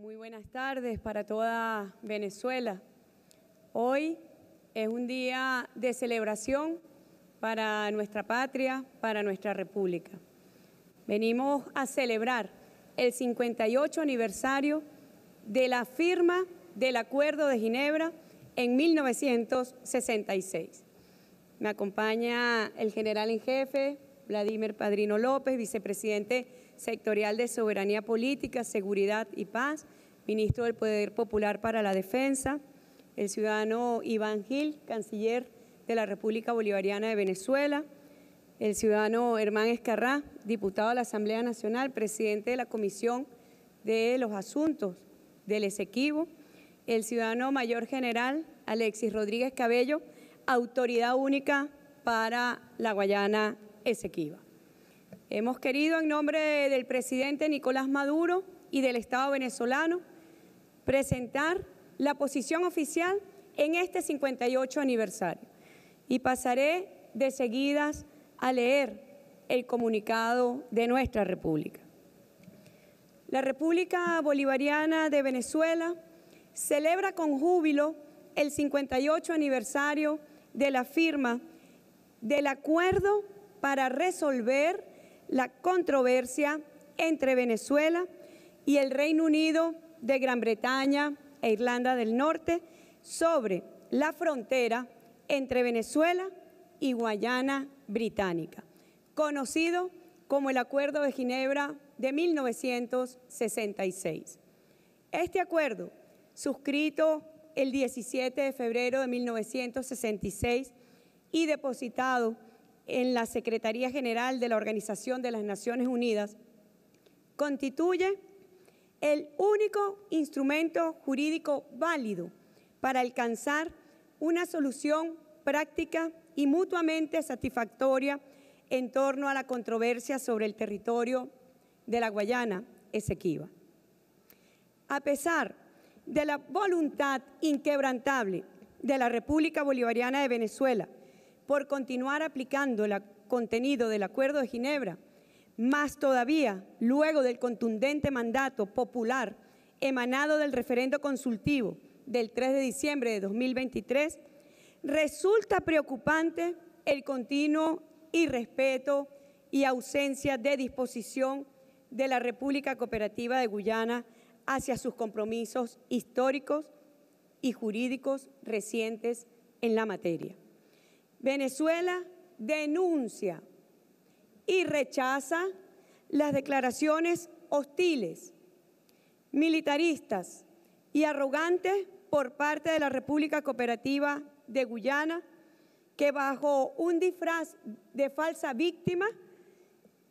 Muy buenas tardes para toda Venezuela. Hoy es un día de celebración para nuestra patria, para nuestra república. Venimos a celebrar el 58 aniversario de la firma del Acuerdo de Ginebra en 1966. Me acompaña el general en jefe, Vladimir Padrino López, vicepresidente sectorial de soberanía política, seguridad y paz, ministro del Poder Popular para la Defensa, el ciudadano Iván Gil, canciller de la República Bolivariana de Venezuela, el ciudadano Hermán Escarrá, diputado de la Asamblea Nacional, presidente de la Comisión de los Asuntos del Esequibo, el ciudadano mayor general Alexis Rodríguez Cabello, autoridad única para la Guayana Esequiba. Hemos querido, en nombre del presidente Nicolás Maduro y del Estado venezolano, presentar la posición oficial en este 58 aniversario. Y pasaré de seguidas a leer el comunicado de nuestra República. La República Bolivariana de Venezuela celebra con júbilo el 58 aniversario de la firma del acuerdo para resolver la controversia entre Venezuela y el Reino Unido de Gran Bretaña e Irlanda del Norte sobre la frontera entre Venezuela y Guayana Británica, conocido como el Acuerdo de Ginebra de 1966. Este acuerdo, suscrito el 17 de febrero de 1966 y depositado en la Secretaría General de la Organización de las Naciones Unidas, constituye el único instrumento jurídico válido para alcanzar una solución práctica y mutuamente satisfactoria en torno a la controversia sobre el territorio de la Guayana Esequiba. A pesar de la voluntad inquebrantable de la República Bolivariana de Venezuela por continuar aplicando el contenido del Acuerdo de Ginebra, más todavía luego del contundente mandato popular emanado del referendo consultivo del 3 de diciembre de 2023, resulta preocupante el continuo irrespeto y ausencia de disposición de la República Cooperativa de Guyana hacia sus compromisos históricos y jurídicos recientes en la materia. Venezuela denuncia y rechaza las declaraciones hostiles, militaristas y arrogantes por parte de la República Cooperativa de Guyana, que bajo un disfraz de falsa víctima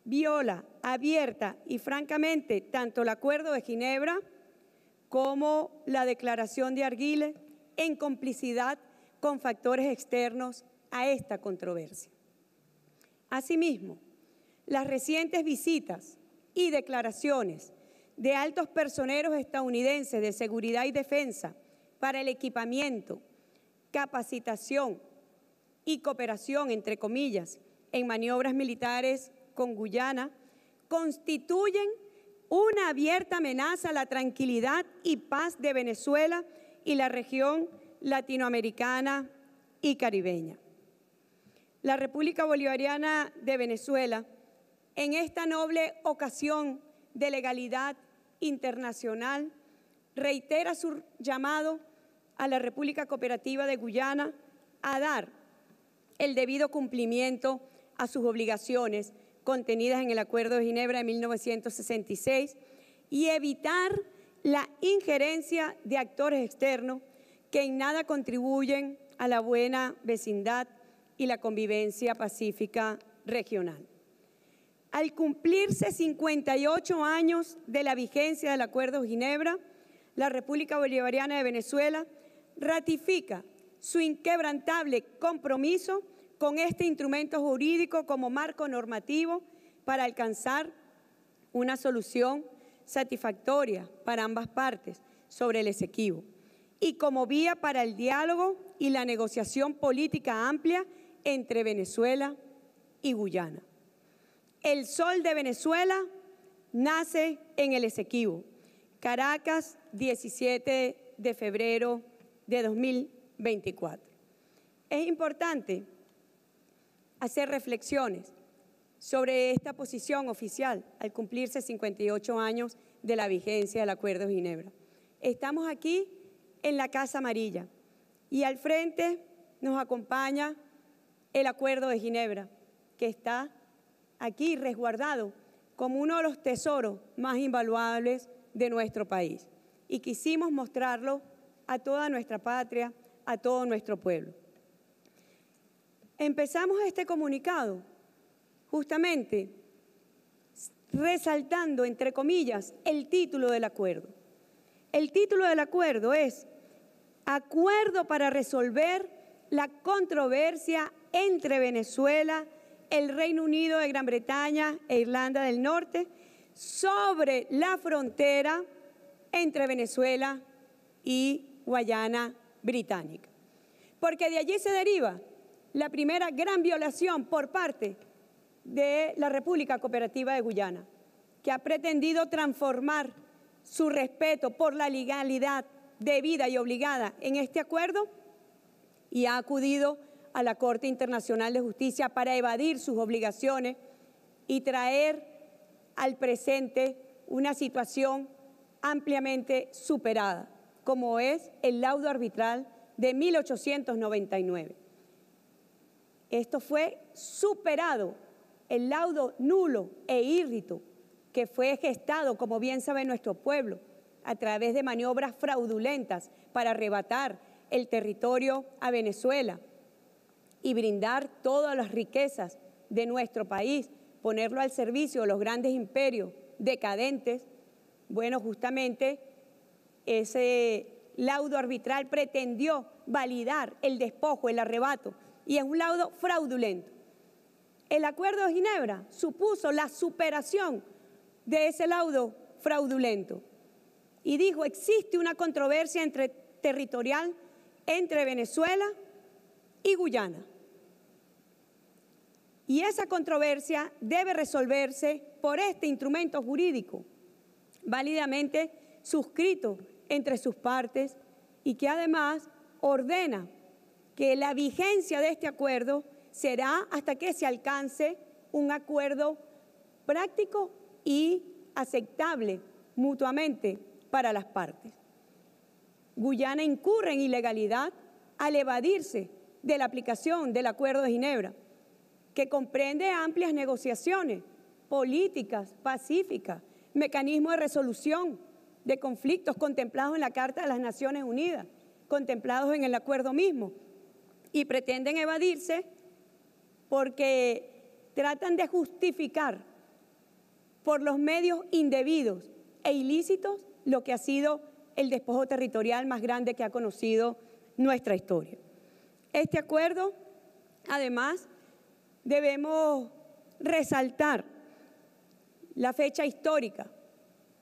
viola abierta y francamente tanto el Acuerdo de Ginebra como la Declaración de Arguile en complicidad con factores externos a esta controversia. Asimismo, las recientes visitas y declaraciones de altos personeros estadounidenses de seguridad y defensa para el equipamiento, capacitación y cooperación, entre comillas, en maniobras militares con Guyana, constituyen una abierta amenaza a la tranquilidad y paz de Venezuela y la región latinoamericana y caribeña la República Bolivariana de Venezuela, en esta noble ocasión de legalidad internacional, reitera su llamado a la República Cooperativa de Guyana a dar el debido cumplimiento a sus obligaciones contenidas en el Acuerdo de Ginebra de 1966 y evitar la injerencia de actores externos que en nada contribuyen a la buena vecindad y la convivencia pacífica regional. Al cumplirse 58 años de la vigencia del Acuerdo de Ginebra, la República Bolivariana de Venezuela ratifica su inquebrantable compromiso con este instrumento jurídico como marco normativo para alcanzar una solución satisfactoria para ambas partes sobre el exequivo y como vía para el diálogo y la negociación política amplia entre Venezuela y Guyana. El sol de Venezuela nace en el Esequibo, Caracas, 17 de febrero de 2024. Es importante hacer reflexiones sobre esta posición oficial al cumplirse 58 años de la vigencia del Acuerdo de Ginebra. Estamos aquí en la Casa Amarilla y al frente nos acompaña el Acuerdo de Ginebra, que está aquí resguardado como uno de los tesoros más invaluables de nuestro país. Y quisimos mostrarlo a toda nuestra patria, a todo nuestro pueblo. Empezamos este comunicado justamente resaltando, entre comillas, el título del acuerdo. El título del acuerdo es Acuerdo para resolver la controversia entre Venezuela, el Reino Unido de Gran Bretaña e Irlanda del Norte sobre la frontera entre Venezuela y Guayana Británica. Porque de allí se deriva la primera gran violación por parte de la República Cooperativa de Guyana, que ha pretendido transformar su respeto por la legalidad debida y obligada en este acuerdo y ha acudido a la Corte Internacional de Justicia para evadir sus obligaciones y traer al presente una situación ampliamente superada, como es el laudo arbitral de 1899. Esto fue superado, el laudo nulo e írrito que fue gestado, como bien sabe nuestro pueblo, a través de maniobras fraudulentas para arrebatar el territorio a Venezuela y brindar todas las riquezas de nuestro país, ponerlo al servicio de los grandes imperios decadentes, bueno, justamente ese laudo arbitral pretendió validar el despojo, el arrebato, y es un laudo fraudulento. El acuerdo de Ginebra supuso la superación de ese laudo fraudulento y dijo, existe una controversia entre, territorial entre Venezuela y Guyana. Y esa controversia debe resolverse por este instrumento jurídico, válidamente suscrito entre sus partes y que además ordena que la vigencia de este acuerdo será hasta que se alcance un acuerdo práctico y aceptable mutuamente para las partes. Guyana incurre en ilegalidad al evadirse de la aplicación del Acuerdo de Ginebra que comprende amplias negociaciones políticas, pacíficas, mecanismos de resolución de conflictos contemplados en la Carta de las Naciones Unidas, contemplados en el acuerdo mismo, y pretenden evadirse porque tratan de justificar por los medios indebidos e ilícitos lo que ha sido el despojo territorial más grande que ha conocido nuestra historia. Este acuerdo, además, debemos resaltar la fecha histórica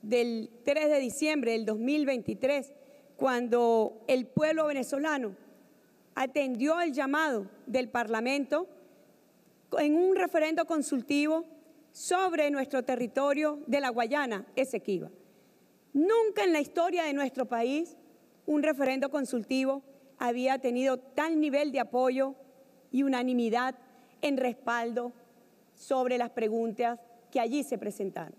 del 3 de diciembre del 2023, cuando el pueblo venezolano atendió el llamado del Parlamento en un referendo consultivo sobre nuestro territorio de la Guayana Esequiba. Nunca en la historia de nuestro país un referendo consultivo había tenido tal nivel de apoyo y unanimidad en respaldo sobre las preguntas que allí se presentaron.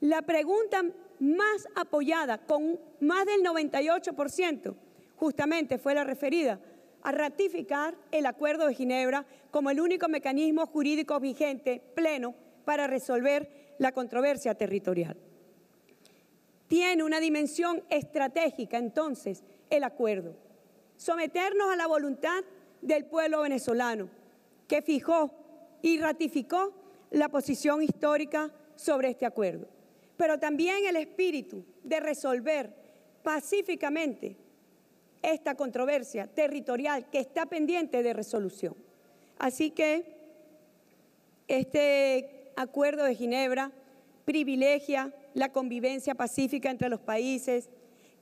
La pregunta más apoyada, con más del 98%, justamente fue la referida a ratificar el Acuerdo de Ginebra como el único mecanismo jurídico vigente pleno para resolver la controversia territorial. Tiene una dimensión estratégica entonces el acuerdo. Someternos a la voluntad del pueblo venezolano, que fijó y ratificó la posición histórica sobre este acuerdo, pero también el espíritu de resolver pacíficamente esta controversia territorial que está pendiente de resolución. Así que este acuerdo de Ginebra privilegia la convivencia pacífica entre los países,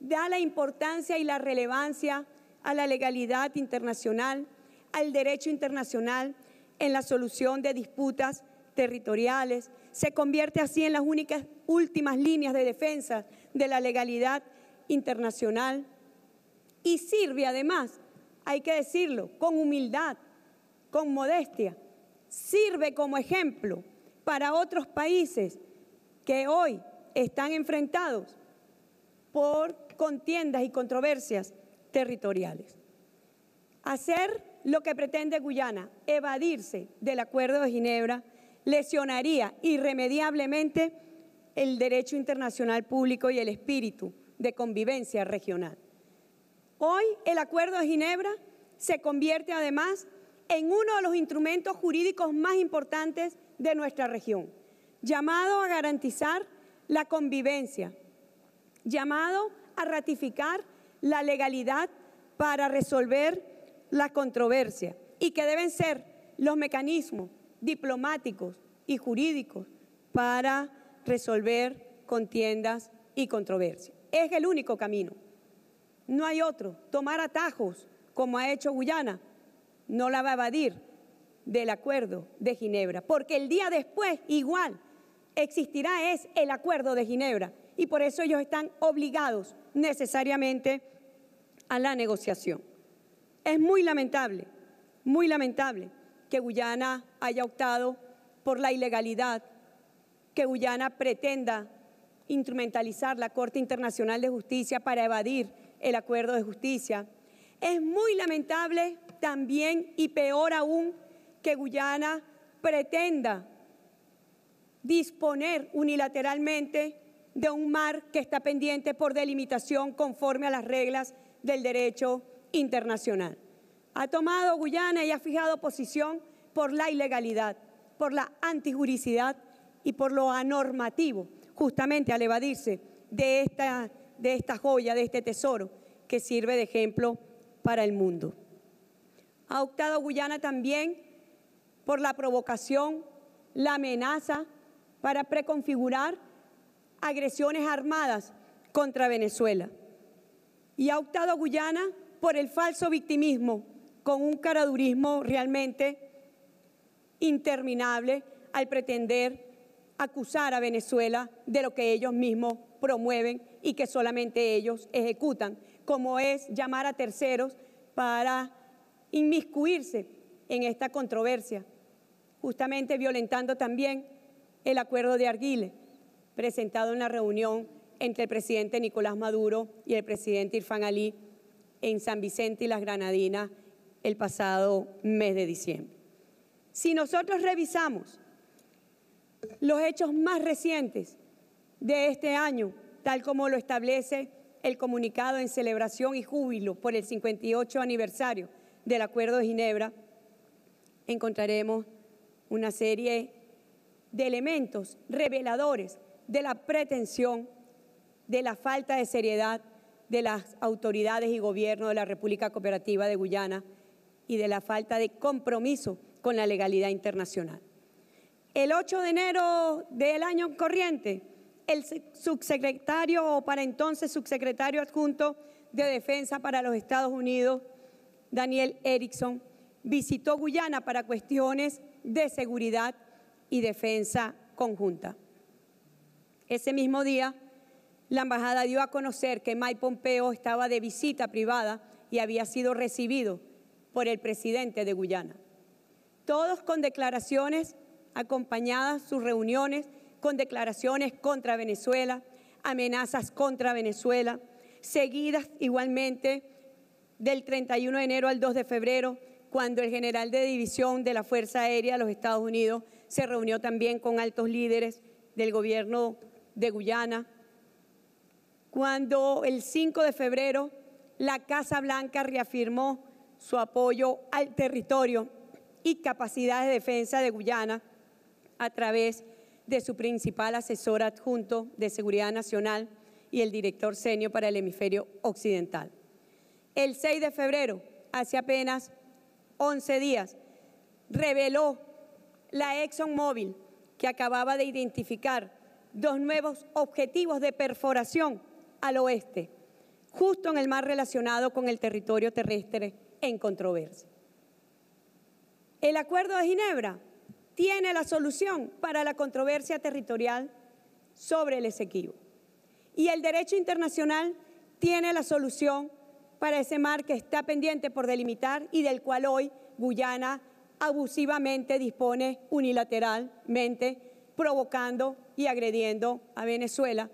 da la importancia y la relevancia a la legalidad internacional al derecho internacional en la solución de disputas territoriales, se convierte así en las únicas últimas líneas de defensa de la legalidad internacional y sirve además, hay que decirlo, con humildad, con modestia, sirve como ejemplo para otros países que hoy están enfrentados por contiendas y controversias territoriales. Hacer lo que pretende Guyana, evadirse del Acuerdo de Ginebra, lesionaría irremediablemente el derecho internacional público y el espíritu de convivencia regional. Hoy el Acuerdo de Ginebra se convierte además en uno de los instrumentos jurídicos más importantes de nuestra región, llamado a garantizar la convivencia, llamado a ratificar la legalidad para resolver la controversia y que deben ser los mecanismos diplomáticos y jurídicos para resolver contiendas y controversias. Es el único camino. No hay otro. Tomar atajos, como ha hecho Guyana, no la va a evadir del acuerdo de Ginebra, porque el día después igual existirá es el acuerdo de Ginebra y por eso ellos están obligados necesariamente a la negociación. Es muy lamentable, muy lamentable que Guyana haya optado por la ilegalidad, que Guyana pretenda instrumentalizar la Corte Internacional de Justicia para evadir el acuerdo de justicia. Es muy lamentable también y peor aún que Guyana pretenda disponer unilateralmente de un mar que está pendiente por delimitación conforme a las reglas del derecho internacional. Ha tomado Guyana y ha fijado posición por la ilegalidad, por la antijuricidad y por lo anormativo, justamente al evadirse de esta, de esta joya, de este tesoro que sirve de ejemplo para el mundo. Ha optado Guyana también por la provocación, la amenaza para preconfigurar agresiones armadas contra Venezuela. Y ha optado Guyana por el falso victimismo, con un caradurismo realmente interminable al pretender acusar a Venezuela de lo que ellos mismos promueven y que solamente ellos ejecutan, como es llamar a terceros para inmiscuirse en esta controversia, justamente violentando también el acuerdo de Arguile, presentado en la reunión entre el presidente Nicolás Maduro y el presidente Irfan Ali en San Vicente y las Granadinas el pasado mes de diciembre. Si nosotros revisamos los hechos más recientes de este año, tal como lo establece el comunicado en celebración y júbilo por el 58 aniversario del Acuerdo de Ginebra, encontraremos una serie de elementos reveladores de la pretensión, de la falta de seriedad de las autoridades y gobierno de la República Cooperativa de Guyana y de la falta de compromiso con la legalidad internacional. El 8 de enero del año corriente, el subsecretario o para entonces subsecretario adjunto de Defensa para los Estados Unidos, Daniel Erickson, visitó Guyana para cuestiones de seguridad y defensa conjunta. Ese mismo día, la embajada dio a conocer que Mike Pompeo estaba de visita privada y había sido recibido por el presidente de Guyana. Todos con declaraciones acompañadas, sus reuniones, con declaraciones contra Venezuela, amenazas contra Venezuela, seguidas igualmente del 31 de enero al 2 de febrero, cuando el general de división de la Fuerza Aérea de los Estados Unidos se reunió también con altos líderes del gobierno de Guyana, cuando el 5 de febrero la Casa Blanca reafirmó su apoyo al territorio y capacidad de defensa de Guyana a través de su principal asesor adjunto de Seguridad Nacional y el director senior para el hemisferio occidental. El 6 de febrero, hace apenas 11 días, reveló la ExxonMobil que acababa de identificar dos nuevos objetivos de perforación al oeste, justo en el mar relacionado con el territorio terrestre en controversia. El Acuerdo de Ginebra tiene la solución para la controversia territorial sobre el Esequibo. Y el derecho internacional tiene la solución para ese mar que está pendiente por delimitar y del cual hoy Guyana abusivamente dispone unilateralmente, provocando y agrediendo a Venezuela,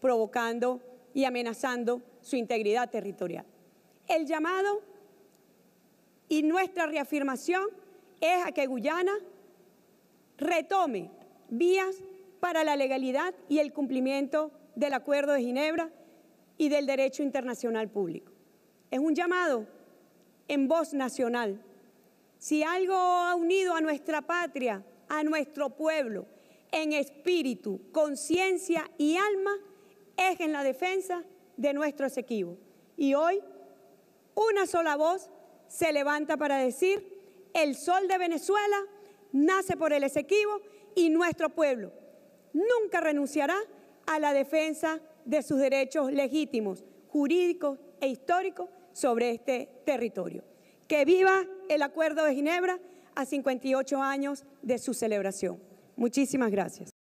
provocando y amenazando su integridad territorial. El llamado y nuestra reafirmación es a que Guyana retome vías para la legalidad y el cumplimiento del Acuerdo de Ginebra y del derecho internacional público. Es un llamado en voz nacional. Si algo ha unido a nuestra patria, a nuestro pueblo, en espíritu, conciencia y alma, es en la defensa de nuestro Esequibo Y hoy una sola voz se levanta para decir, el sol de Venezuela nace por el Esequibo y nuestro pueblo nunca renunciará a la defensa de sus derechos legítimos, jurídicos e históricos sobre este territorio. Que viva el Acuerdo de Ginebra a 58 años de su celebración. Muchísimas gracias.